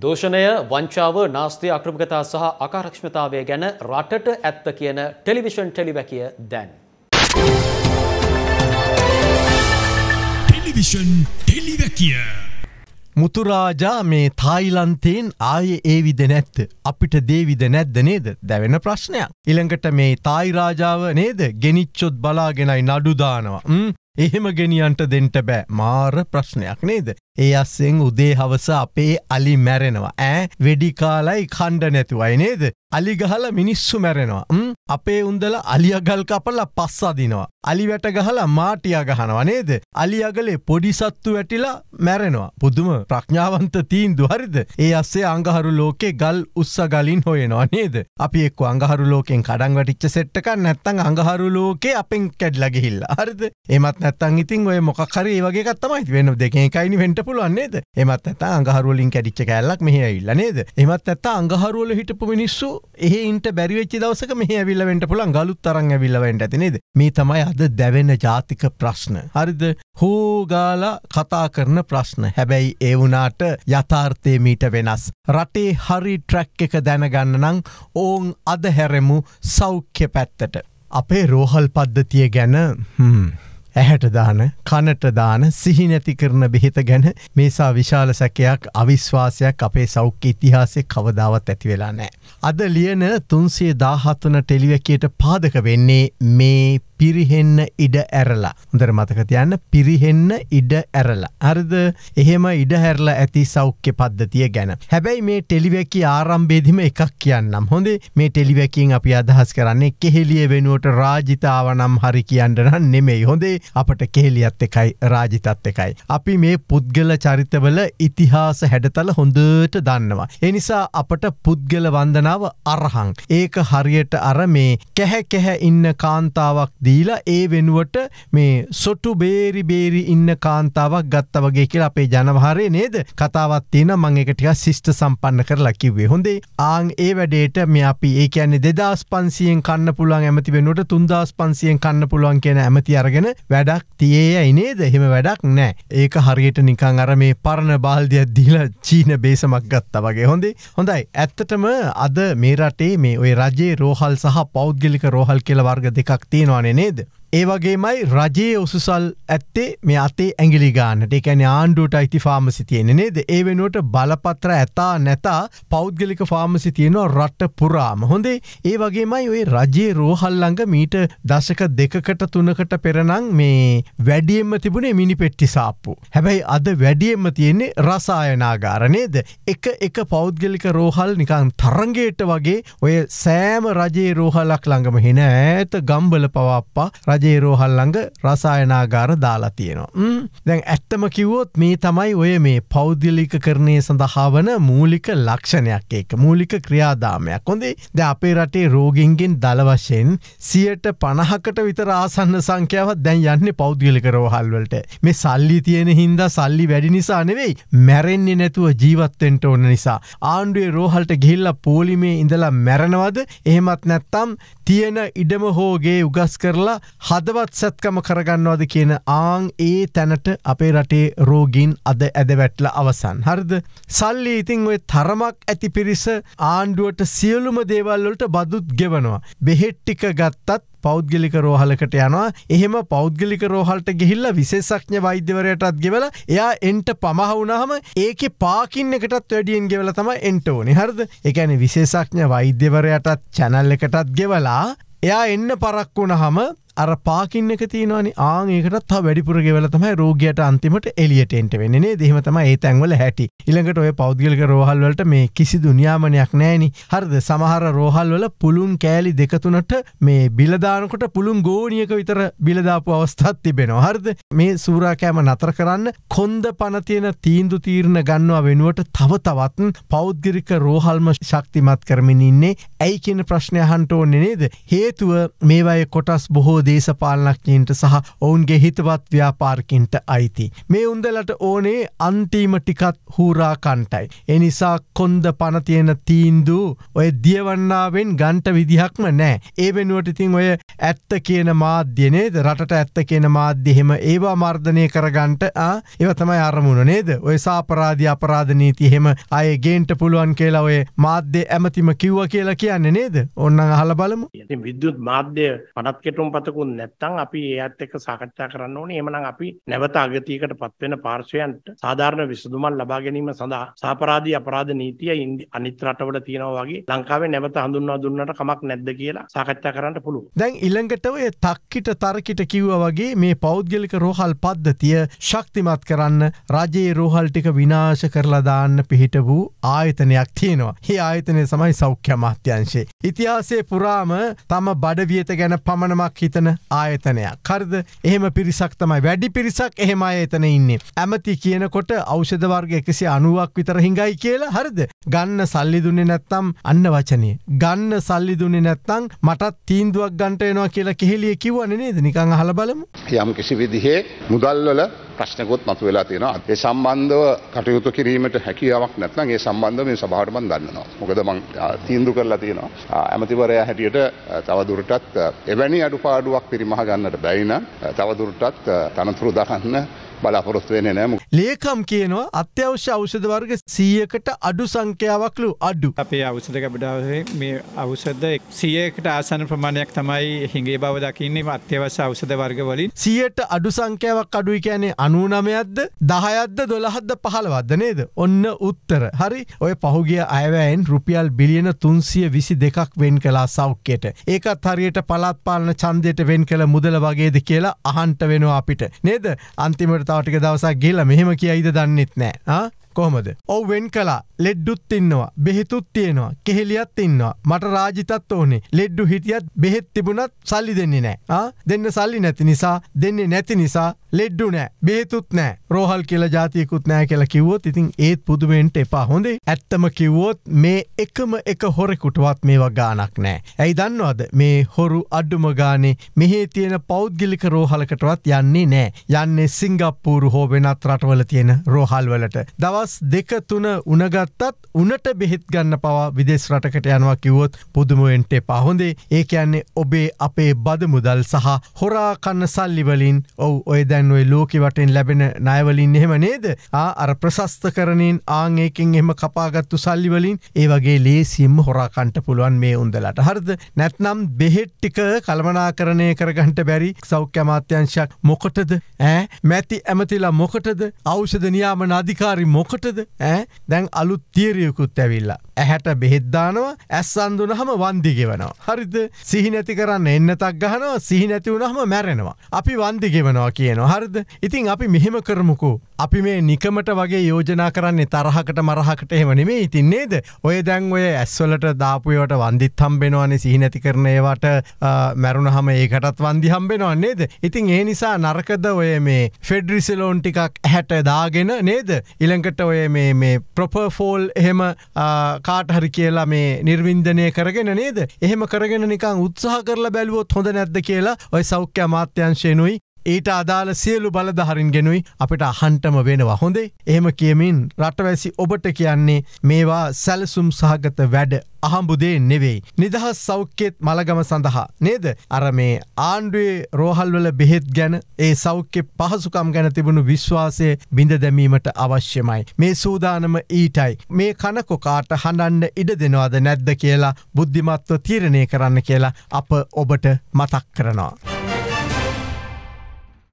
දෝෂණය වංචාව නාස්තිය අක්‍රමිකතා සහ අකාරක්ෂමතාවය ගැන රටට ඇත්ත කියන ටෙලිවිෂන් ටෙලිවැකිය දැන්. ටෙලිවිෂන් ටෙලිවැකිය. මුතුරාජා මේ තායිලන්තයෙන් ආය ඒවිද නැත්ත අපිට දේවිද නැද්ද නේද දැවෙන ප්‍රශ්නයක්. ඉළඟට මේ තායිරාජාව නේද ගෙනිච්චොත් බලාගෙනයි නඩුදානවා එහෙම ගෙනියන්ට දෙන්ට බෑ මාර ප්‍රශ්නයක් නේද. ඒ අස්සෙන් උදේ හවස අපේ අලි මැරෙනවා ඈ වෙඩිකාලයි කණ්ඩ නැතුවයි නේද අලිගහල මිනිස්සු මැරෙනවා අපේ උන්දල අලියගල් කපලා පස් අදිනවා අලි වැට ගහලා මාටියා ගහනවා නේද අලි අගලේ පොඩි සත්තු වැටිලා මැරෙනවා පුදුම ප්‍රඥාවන්ත තීන්දු හරිද ඒ අස්සේ අඟහරු ලෝකේ ගල් උස්ස ගලින් හොයනවා නේද අපි එක්ක අඟහරු ලෝකෙන් කඩන් වැටිච්ච සෙට් එකක් නැත්තම් අඟහරු ලෝකේ අපෙන් කැඩලා ගිහිල්ලා හරිද එමත් නැත්තම් ඉතින් ඔය මොකක් හරි ඒ වගේ එකක් තමයි වෙන දෙකෙන් එකයිනි වෙන්න පුළුවන් නේද එමත් ඇත අංගහරුවලින් කැඩිච්ච කැල්ලක් මෙහ ඇවිල්ල නේද එමත් ඇත අංගහරුවල හිටපු මිනිස්සු එහහින්ට බැරිවෙච්ච දවසක මෙහ ඇවිල්ලවෙන්ට පුළන් ගලුත් තරන් ඇවිල්ලවෙන්ට ඇතිනේද මේ තමයි අද දැවෙන ජාතික ප්‍රශ්න හරිද හෝගාල කතා කරන ප්‍රශ්න හැබැයි ඒවුනාට යථාර්ථය මීට වෙනස් රටේ හරි ට්‍රැක් එක දැනගන්න නං ඕන් අදහැරෙමු සෞඛ්‍ය පැත්තට අපේ රෝහල් පද්ධතිය ගැන හම්. ඇහැට දාන කනට දාන සිහි නැති කරන බෙහෙත ගැන මේසා විශාල සැකයක් අවිශ්වාසයක් අපේ සෞඛ්‍ය ඉතිහාසයේ කවදාවත් ඇති වෙලා නැහැ. අද ලියන 317 වන ටෙලිවැකියට පාදක වෙන්නේ මේ පිරිහෙන්න ඉඩ ඇරලා. හොඳට මතක තියන්න පිරිහෙන්න ඉඩ ඇරලා. හරිද? එහෙම ඉඩ ඇරලා ඇති සෞඛ්‍ය පද්ධතිය ගැන. හැබැයි මේ ටෙලිවැකි ආරම්භයේදීම එකක් කියන්නම්. හොඳේ මේ ටෙලිවැකියෙන් අපි අදහස් කරන්නේ කෙහෙලිය වෙනුවට රාජිතාව නම් හරි කියන්න නම් නෙමෙයි. හොඳේ අපට කේලියත් එකයි රාජිතත් එකයි. අපි මේ පුද්ගල චරිතවල ඉතිහාස හැඩතල හොඳට දන්නවා. එනිසා අපට පුද්ගල වන්දනාව අරහං. ඒක හරියට අර මේ කැහැ කැහැ ඉන්න කාන්තාවක් දීලා ඒ වෙනුවට මේ සොටු බේරි බේරි ඉන්න කාන්තාවක් ගත්ත වගේ කියලා අපේ ජනවහරේ නේද කතාවත් තියෙන මං එක ටික ශිෂ්ට සම්පන්න කරලා කිව්වේ හොඳේ ආං ඒ වැඩේට මේ අපි ඒ කියන්නේ දෙදස් පන්සියෙන් කන්න පුළුවන් ඇමති වෙනුවට තුන්දස් පන්සියෙන් කන්න පුළුවන් කියන ඇමති අරගෙන වැඩක් තියේයයි නේද එහෙම වැඩක් නෑ ඒක හරියට නිකං අර මේ පරණ බාල්දියක් දීලා චීන බේසමක් ගත්ත වගේ හොඳේ හොඳයි ඇත්තටම අද මේ රටේ මේ ඔය රජයේ රෝහල් සහ පෞද්ගලික රෝහල් කියල වර්ග දෙකක් තියෙනවානේ නේද ඒවගේමයි රජයේ උසුසල් ඇත්තේ මේ අතේ ඇගිලි ගානට එකන ආණ්ඩුවට අයිති ෆාමසි තියෙන නේද ඒ වෙනුවට බලපත්‍ර ඇතා නැතා පෞද්ගලික ෆාමසි තියෙනවා රට්ට පුරාම හොඳේ ඒ වගේමයි ඔය රජයේ රෝහල්ලඟ මීට දශක දෙකකට තුනකට පෙරනං මේ වැඩියම්ම තිබුණේ මිනි පෙට්ටි සාප්පු හැබැයි අද වැඩියම්ම තියෙන්නේ රසායනාගාර නේද එක එක පෞද්ගලික රෝහල් නිකං තරංගේට වගේ ඔය සෑම රජයේ රෝහලක් ළඟම හෙන ඇත ගම්බල පවප්පා රජ රාජේරෝහල් ළඟ රසායනාගාර දාලා තියෙනවා. දැන් ඇත්තම කිව්වොත් මේ තමයි ඔය මේ පෞද්ගලික කරණය සඳහා වන මූලික ලක්ෂණයක් ඒක මූලික ක්‍රියාදාමයක් හොඳේ ද අපේ රටේ රෝගින්ගෙන් දලවශයෙන් සියට පණහකට විතර ආසන්න සංඛ්‍යාවත් දැන් යන්න පෞද්ගලික රෝහල්වලට මේ සල්ලි තියෙන හින්දා සල්ලි වැඩි නිසා නෙවෙයි මැරෙන්නේ නැතුව ජීවත්තෙන්ට ඕන නිසා ආණ්ඩුවේ රෝහල්ට ගිහිල්ල පෝලිමේ ඉඳලා මැරණවද එහෙමත් නැත්තම් තියෙන ඉඩම හෝගේ උගස් කරලා හදවත් සැත්කම කරගන්නවාද කියන ආං ඒ තැනට අපේ රටේ රෝගීන් අද ඇදවැටල අවසන්. හරිද සල්ලි ඉතිං ඔය තරමක් ඇති පිරිස ආණ්ඩුවට සියලුම දේවල්වලට බදුත් ගෙවනවා. බෙහෙට්ටික ගත්තත් පෞද්ගලික රෝහලකට යනවා එහෙම පෞද්ගලික රෝහල්ට ගිහිල්ල විශේෂක්ඥ වෛද්‍යවරයටත් ගෙවල එයා එන්ට පමහවුනහම ඒක පාකින්න එකටත් වැඩියෙන් ගෙවල තම එන්ට ඕනි හරද එකැන විශේෂක්ඥ වෛද්‍යවරයටත් චැනල් එකටත් ගෙවලා එයා එන්න පරක්වුණ හම අර පාකින්න එක තියනනි ආන් ඒකටත් වැඩිපුර ගෙවල තමයි රෝගයට අන්තිමට එලියට එන්ට වෙන්නේ දෙහම තමයි ඒ තැන්වල හැටි ඉළඟට ඔය පෞද්ගලික රෝහල්වලට මේ කිසිදු නියාමනයක් නෑනි හරිද සමහර රෝහල්වල පුළුන් කෑලි දෙකතුනට මේ බිලදානකොට පුළුන් ගෝනියක විතර බිලදාපු අවස්ථත් තිබෙනවා හරිද මේ සූරාකෑම නතර කරන්න කොන්ද පනතියෙන තීන්දු තීරණ ගන්නවා වෙනුවට තව තවත්න් පෞද්ගිරික රෝහල්ම ශක්තිමත් කරමින් ඉන්නේ ඇයි කියන ප්‍රශ්නය හන්ටෝනෙ නේද හේතුව මේවයි කොටස් බොහෝ ඔවුන්ගේ දේශපාලනක්ඥන්ට සහ ඔවුන්ගේ හිතවත් ව්‍යාපාර්කින්ට අයිති. මේ උන්දලට ඕනේ අන්තිීම ටිකත් හූරා කණ්ටයි. එනිසා කොන්ද පනතියෙන තීන්දූ ඔය දියවන්නාවෙන් ගන්ට විදිහක්ම නෑ. ඒ වෙනුවට ඉතින් ඔය ඇත්ත කියන මාධ්‍යනේද රට ඇත්ත කියන මාධ්‍යහෙම ඒවා මර්ධනය කරගන්ට ඒව තමයි අරමුණ නේද ඔය සාපරාධි අපරාධනීතිහෙම අය ගේන්ට පුළුවන් කියලා ඔය මාධ්‍ය ඇමතිම කිව්ව කියලා කියන්න නේද ඔන්න අහල බලමු ඉති විද්‍යුත් මාධ්‍ය පනත්කෙටුම් පත මතකුත් නැත්නම් අපි ඒත් එක්ක සාකච්ඡා කරන්න ඕනේ. එහෙමනම් අපි නැවත අගතියකටපත් වෙන පාර්ශ්වයන්ට සාධාරණ විසඳුමක් ලබා ගැනීම සඳහා සාපරාධී අපරාධ නීතිය අනිත් රටවල තියෙනවා වගේ ලංකාවේ නැවත හඳුන්වා දුන්නට කමක් නැද්ද කියලා සාකච්ඡා කරන්න පුළුවන්. දැන් ඊළඟට ඔය තක්කිට තර්කිට කිව්වා වගේ මේ පෞද්ගලික රෝහල් පද්ධතිය ශක්තිමත් කරන්න රජයේ රෝහල් ටික විනාශ කරලා දාන්න පිහිට වූ ආයතනයක් තියෙනවා. හි ආයතනය සමයි සෞඛ්‍ය මාත්‍යංශේ. ඉතිහාසේ පුරාම තම බඩවියත ගැන පමණමක් හිතන එතන ආයතනයක් කරද එහෙම පිරිසක් තමයි වැඩි පිරිසක් එහෙම එතන ඉන්නේ. ඇමති කියනකොට අෞෂධවර්ග එකසි අනුවක් විතර හිඟයි කියලා හරිද ගන්න සල්ලි දුන්නේ නැත්තම් අන්න වචනය. ගන්න සල්ලි දුන්නේ නැත්තං මටත් තීන්දුවක් ගන්ටයනවා කියලා කෙහෙලිය කිව්වන නේද නිකං අහල බලමු. යම් කිසි විදිහේ මුදල්වල ප්‍රශ්නකොත් මතු වෙලා තියෙනවා. ඒ සම්බන්ධව කටයුතු කිරීමට හැකියාවක් නැත්නම් ඒ සම්බන්ධව මේ සභාවට මම දන්වනවා. මොකද මම තීන්දුව කරලා තියෙනවා. ඇමතිවරයා හැටියට තව දුරටත් එවැනි අඩුපාඩුවක් පිරිමහ ගන්නට බැරි නම් තව දුරටත් තනතුරු දරන්න බලාපොරොත්තු වෙන්නේ නෑ. ලේකම් කියනවා අත්‍යවශ්‍ය ඖෂධ වර්ග 100කට අඩු සංඛ්‍යාවක්ලු අඩු. අපේ ඖෂධ ගැබඩාවේ මේ ඖෂධ 100කට ආසන්න ප්‍රමාණයක් තමයි හිඟේ බව දකින්නේ අත්‍යවශ්‍ය ඖෂධ වර්ග වලින්. 100ට අඩු සංඛ්‍යාවක් අඩුයි කියන්නේ අනුනමයක්ද දහයත්ද දොළහත්ද පහළවද නේද ඔන්න උත්තර හරි ඔය පහුගිය අයවෑන් රුපියල් බිලියන තුන්සිය විසි දෙකක් වෙන් කලා සෞඛ්‍යයට ඒකත් හරියට පලාත්පාලන චන්දයට වෙන් කළ මුදල වගේද කියලා අහන්ට වෙනවා අපිට නේද අන්තිමට තාටික දවසක් ගේල මෙහෙම කියයිද දන්නෙත් නෑ කොහොමද ඔව වෙන් කලා ලෙඩ්ඩුත් ඉන්නවා බෙහිතුත් තියෙනවා කෙහෙලියත් ඉන්නවා මට රාජිතත් ඕනේ ලෙඩ්ඩු හිටියත් බෙහෙත් තිබුණත් සල්ලි දෙන්නේ නෑ දෙන්න සල්ලි නැති නිසා දෙන්නේ නැති නිසා ලෙඩ්ඩු නෑ බෙහෙතුත් නෑ රෝහල් කියලා ජාතියකුත් නෑ කියලා කිව්වොත් ඉතින් ඒත් පුදුමෙන්ට එපා හොඳේ ඇත්තම කිව්වොත් මේ එකම එක හොරෙකුටවත් මේවා ගානක් නෑ ඇයි දන්නවද මේ හොරු අඩ්ඩුම ගානේ මෙහේ තියෙන පෞද්ගිලික රෝහලකටවත් යන්නේ නෑ යන්නේ සිංගප්පූරු හෝ වෙනත් රටවල තියෙන රෝහල්වලට දවස් දවස් දෙක තුන උනගත්තත් උනට බෙහෙත් ගන්න පවා විදේශ රටකට යනවා කිවොත් පුදුමුවෙන්ට පහොඳේ ඒ කියන්නේ ඔබේ අපේ බද මුදල් සහ හොරා කන්න සල්ලිවලින් ඔව ඔය දැන්ුවේ ලෝකි වටෙන් ලැබෙන නයවලින් එහෙම නේද අර ප්‍රශස්ත කරනින් ආංඒකින් එම කපාගත්තු සල්ලිවලින් ඒ වගේ ලේසිම් හොරාකන්ට පුළුවන් මේ උන්දලට හරද නැත්නම් බෙහෙට්ටික කළමනා කරණය කරගන්ට බැරි සෞඛ්‍යමාත්‍යංශයක් මොකටද ඇ මැති ඇමතිලා මොකටද අවෂධ නියාමන අධිකාරි මොක කොටද ඇ දැන් අලුත් තීරියකුත් ඇවිල්ලා. ඇහැට බෙහෙද්දානවා ඇස් අන්දුනහම වන්දිගෙවනවා. හරිද සිහිනැති කරන්න එන්නතක් ගහනවා සිහිනැතිවුණහම මැරෙනවා. අපි වන්දිගෙවනවා කියනවා හරිද ඉතින් අපි මෙහෙම කරමුකු අපි මේ නිකමට වගේ යෝජනා කරන්නේ තරහකට මරහකට එහෙම නෙමේ ඉතින්නේද ඔය දැන් ඔය ඇස්වලට දාපුයවට වන්දිත් හම්බෙනවානේ සිහිනැති කරනයවට මැරුණ හම ඒකටත් වන්දි හම්බෙනවන්නේද ඉතින් ඒ නිසා නරකද ඔය මේ ෆෙඩ්රිසිලෝන් ටිකක් හැට දාගෙන නේද ඉළඟට ඔය මේ ප්‍රොපර්ෆෝල් එහෙම කාටහරි කියලා මේ නිර්වින්දනය කරගෙන නේද එහෙම කරගෙන නිකං උත්සාහ කරලා බැලුවොත් හොඳ නැද්ද කියලා ඔය සෞඛ්‍ය අමාත්‍යංශයනුයි ඊට අදාළ සියලු බලධහරින් ගෙනුයි අපිට අහන්ටම වෙනවා හොඳේ එහෙම කියමින් රටවැසි ඔබට කියන්නේ මේවා සැලසුම් සහගත වැඩ අහම්බුදේ නෙවෙයි. නිදහස් සෞඛ්‍යත් මළගම සඳහා. නේද අර මේ ආණ්ඩුවේ රෝහල්වල බෙහෙත් ගැන ඒ සෞඛ්‍ය පහසුකම් ගැන තිබුණු විශ්වාසය බිඳ දැමීමට අවශ්‍යමයි. මේ සූදානම ඊටයි. මේ කනකොකාට හඬන්න ඉඩ දෙනවාද නැද්ද කියලා බුද්ධිමත්ව තීරණය කරන්න කියලා අප ඔබට මතක් කරනවා.